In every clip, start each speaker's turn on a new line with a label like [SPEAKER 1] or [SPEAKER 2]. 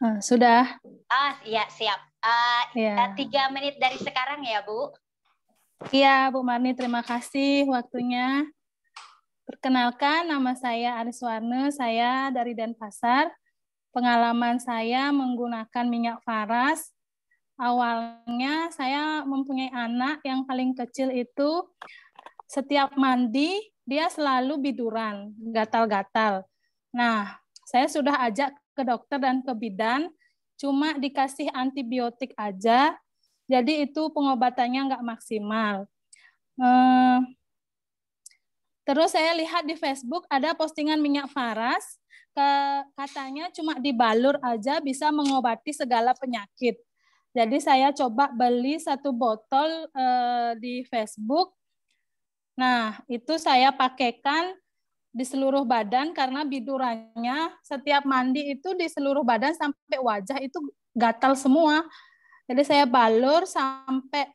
[SPEAKER 1] Uh, sudah. Ah, iya siap. Uh, ya. Tiga menit dari sekarang ya, Bu. Iya, Bu Marni, terima kasih waktunya. Perkenalkan, nama saya Aris Warne, saya dari Denpasar. Pengalaman saya menggunakan minyak faras. Awalnya saya mempunyai anak yang paling kecil itu setiap mandi dia selalu biduran, gatal-gatal. Nah, saya sudah ajak ke dokter dan ke bidan, cuma dikasih antibiotik aja, jadi itu pengobatannya nggak maksimal. Eh, terus saya lihat di Facebook ada postingan minyak faras, katanya cuma dibalur aja bisa mengobati segala penyakit. Jadi saya coba beli satu botol eh, di Facebook. Nah, itu saya pakaikan di seluruh badan karena bidurannya setiap mandi itu di seluruh badan sampai wajah itu gatal semua. Jadi saya balur sampai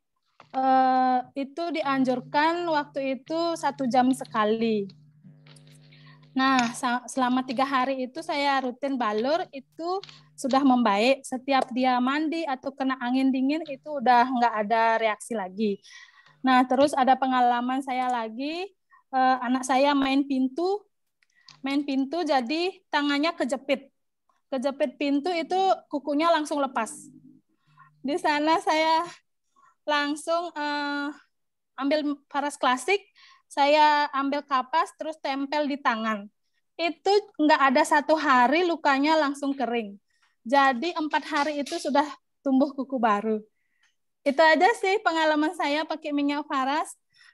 [SPEAKER 1] eh, itu dianjurkan waktu itu satu jam sekali. Nah, selama tiga hari itu saya rutin balur itu sudah membaik. Setiap dia mandi atau kena angin dingin itu udah nggak ada reaksi lagi. Nah, terus ada pengalaman saya lagi uh, anak saya main pintu, main pintu jadi tangannya kejepit. Kejepit pintu itu kukunya langsung lepas. Di sana saya langsung uh, ambil paras klasik, saya ambil kapas terus tempel di tangan. Itu nggak ada satu hari lukanya langsung kering. Jadi empat hari itu sudah tumbuh kuku baru. Itu aja sih pengalaman saya pakai minyak paras.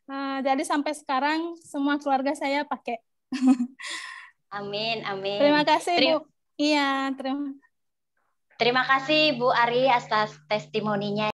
[SPEAKER 1] Eh, jadi sampai sekarang semua keluarga saya pakai. amin, amin. Terima kasih terima, Bu. Iya, terima. Terima kasih Bu Ari atas testimoninya.